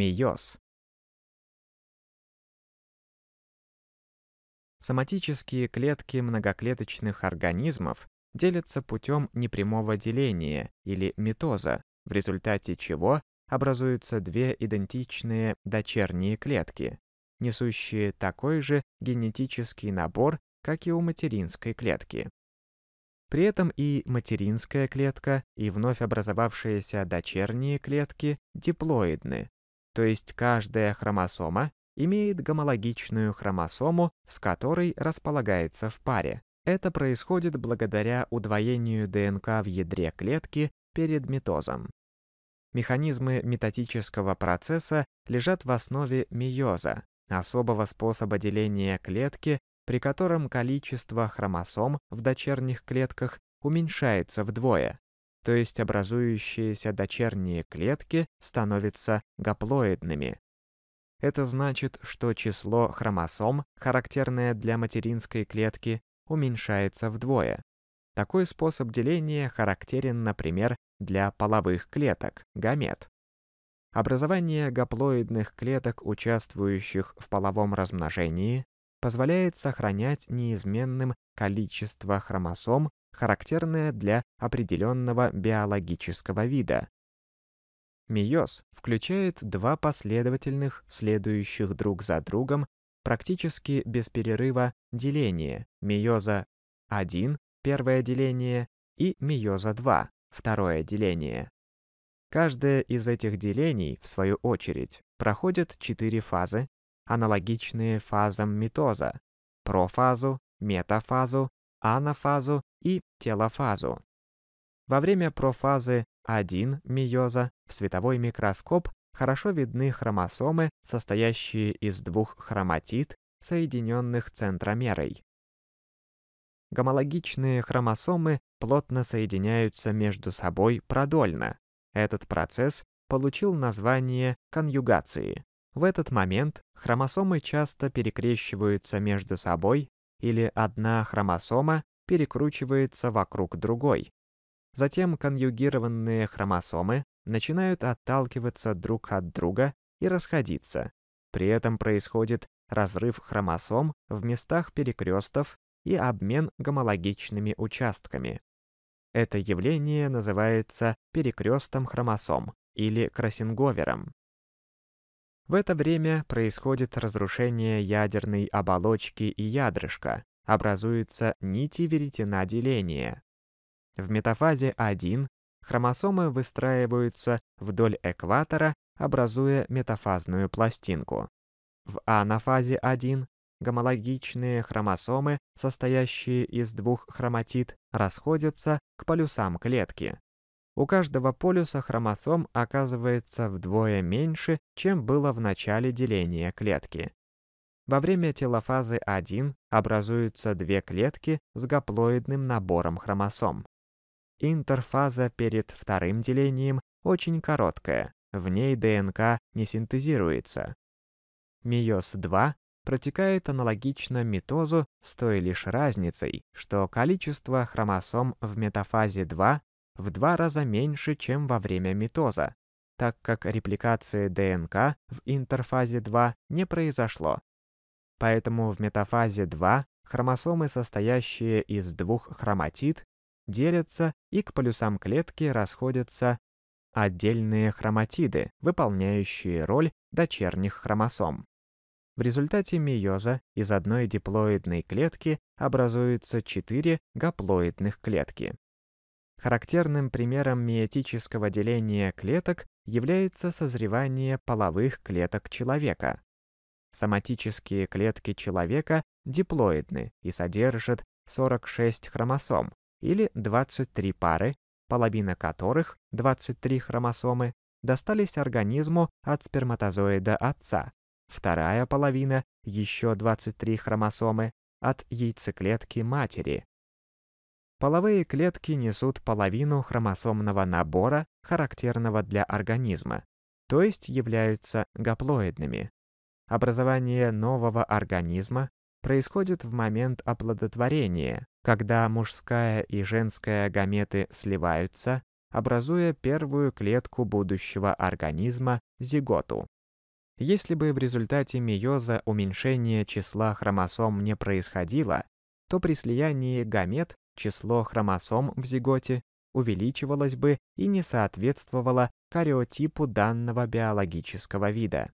Миос. Соматические клетки многоклеточных организмов делятся путем непрямого деления или митоза, в результате чего образуются две идентичные дочерние клетки, несущие такой же генетический набор, как и у материнской клетки. При этом и материнская клетка, и вновь образовавшиеся дочерние клетки диплоидны, то есть каждая хромосома имеет гомологичную хромосому, с которой располагается в паре. Это происходит благодаря удвоению ДНК в ядре клетки перед митозом. Механизмы метатического процесса лежат в основе мейоза, особого способа деления клетки, при котором количество хромосом в дочерних клетках уменьшается вдвое, то есть образующиеся дочерние клетки становятся гаплоидными. Это значит, что число хромосом, характерное для материнской клетки, уменьшается вдвое. Такой способ деления характерен, например, для половых клеток, гамет. Образование гаплоидных клеток, участвующих в половом размножении, позволяет сохранять неизменным количество хромосом характерная для определенного биологического вида. Мейоз включает два последовательных, следующих друг за другом, практически без перерыва деления мейоза 1, первое деление, и мейоза 2, второе деление. Каждое из этих делений, в свою очередь, проходит четыре фазы, аналогичные фазам митоза – профазу, метафазу, анафазу и телофазу. Во время профазы 1 мейоза в световой микроскоп хорошо видны хромосомы, состоящие из двух хроматид, соединенных центромерой. Гомологичные хромосомы плотно соединяются между собой продольно. Этот процесс получил название конъюгации. В этот момент хромосомы часто перекрещиваются между собой или одна хромосома перекручивается вокруг другой. Затем конъюгированные хромосомы начинают отталкиваться друг от друга и расходиться. При этом происходит разрыв хромосом в местах перекрестов и обмен гомологичными участками. Это явление называется перекрестом хромосом или кроссинговером. В это время происходит разрушение ядерной оболочки и ядрышка, образуются нити веретена деления. В метафазе 1 хромосомы выстраиваются вдоль экватора, образуя метафазную пластинку. В анафазе 1 гомологичные хромосомы, состоящие из двух хроматид, расходятся к полюсам клетки. У каждого полюса хромосом оказывается вдвое меньше, чем было в начале деления клетки. Во время телофазы 1 образуются две клетки с гаплоидным набором хромосом. Интерфаза перед вторым делением очень короткая, в ней ДНК не синтезируется. Миоз-2 протекает аналогично митозу с той лишь разницей, что количество хромосом в метафазе 2 в два раза меньше, чем во время митоза, так как репликации ДНК в интерфазе 2 не произошло. Поэтому в метафазе 2 хромосомы, состоящие из двух хроматид, делятся и к полюсам клетки расходятся отдельные хроматиды, выполняющие роль дочерних хромосом. В результате мейоза из одной диплоидной клетки образуются четыре гаплоидных клетки. Характерным примером миотического деления клеток является созревание половых клеток человека. Соматические клетки человека диплоидны и содержат 46 хромосом, или 23 пары, половина которых, 23 хромосомы, достались организму от сперматозоида отца, вторая половина, еще 23 хромосомы, от яйцеклетки матери. Половые клетки несут половину хромосомного набора, характерного для организма, то есть являются гаплоидными. Образование нового организма происходит в момент оплодотворения, когда мужская и женская гаметы сливаются, образуя первую клетку будущего организма – зиготу. Если бы в результате мейоза уменьшение числа хромосом не происходило, то при слиянии гамет число хромосом в зиготе увеличивалось бы и не соответствовало кариотипу данного биологического вида.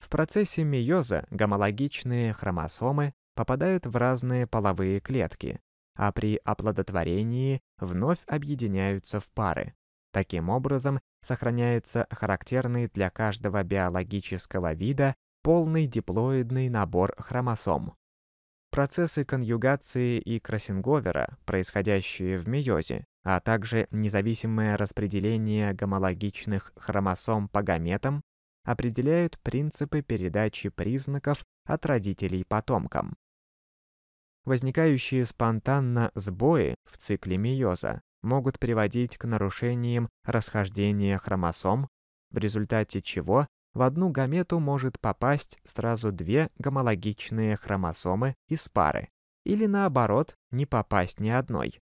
В процессе мейоза гомологичные хромосомы попадают в разные половые клетки, а при оплодотворении вновь объединяются в пары. Таким образом, сохраняется характерный для каждого биологического вида полный диплоидный набор хромосом. Процессы конъюгации и кроссинговера, происходящие в мейозе, а также независимое распределение гомологичных хромосом по гаметам, определяют принципы передачи признаков от родителей потомкам. Возникающие спонтанно сбои в цикле мейоза могут приводить к нарушениям расхождения хромосом, в результате чего в одну гамету может попасть сразу две гомологичные хромосомы из пары, или наоборот, не попасть ни одной.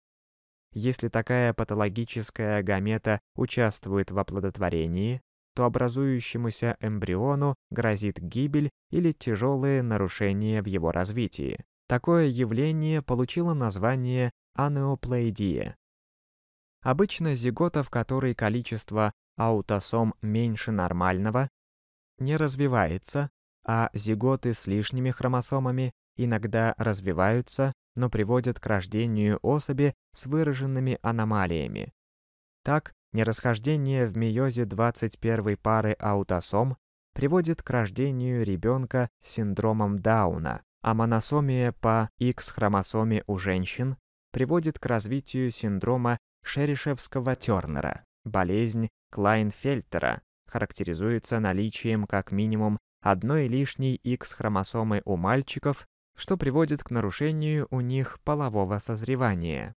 Если такая патологическая гамета участвует в оплодотворении, то образующемуся эмбриону грозит гибель или тяжелые нарушения в его развитии. Такое явление получило название анеоплоидия. Обычно зигота, в которой количество аутосом меньше нормального, не развивается, а зиготы с лишними хромосомами иногда развиваются, но приводят к рождению особи с выраженными аномалиями. Так, нерасхождение в мейозе 21 пары аутосом приводит к рождению ребенка с синдромом Дауна, а моносомия по X-хромосоме у женщин приводит к развитию синдрома шерешевского тернера болезнь Клайнфельтера, характеризуется наличием как минимум одной лишней X-хромосомы у мальчиков, что приводит к нарушению у них полового созревания.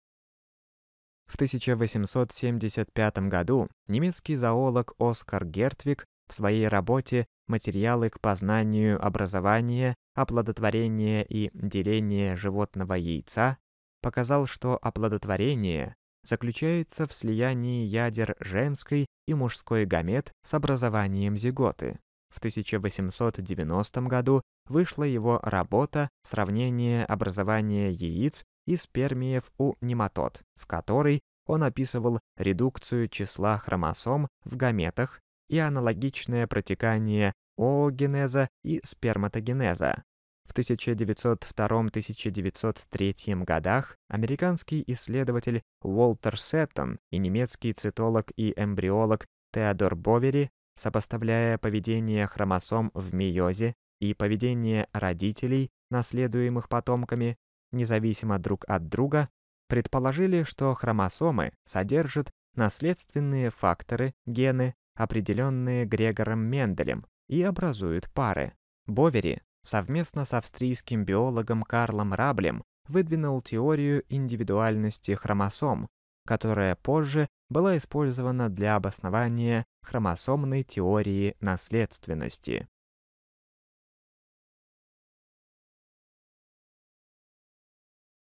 В 1875 году немецкий зоолог Оскар Гертвик в своей работе «Материалы к познанию образования, оплодотворения и деления животного яйца» показал, что оплодотворение заключается в слиянии ядер женской и мужской гамет с образованием зиготы. В 1890 году вышла его работа «Сравнение образования яиц и спермиев у нематод», в которой он описывал редукцию числа хромосом в гаметах и аналогичное протекание оогенеза и сперматогенеза. В 1902-1903 годах американский исследователь Уолтер Сеттон и немецкий цитолог и эмбриолог Теодор Бовери, сопоставляя поведение хромосом в мейозе и поведение родителей, наследуемых потомками, независимо друг от друга, предположили, что хромосомы содержат наследственные факторы, гены, определенные Грегором Менделем, и образуют пары. Бовери совместно с австрийским биологом Карлом Раблем выдвинул теорию индивидуальности хромосом, которая позже была использована для обоснования хромосомной теории наследственности.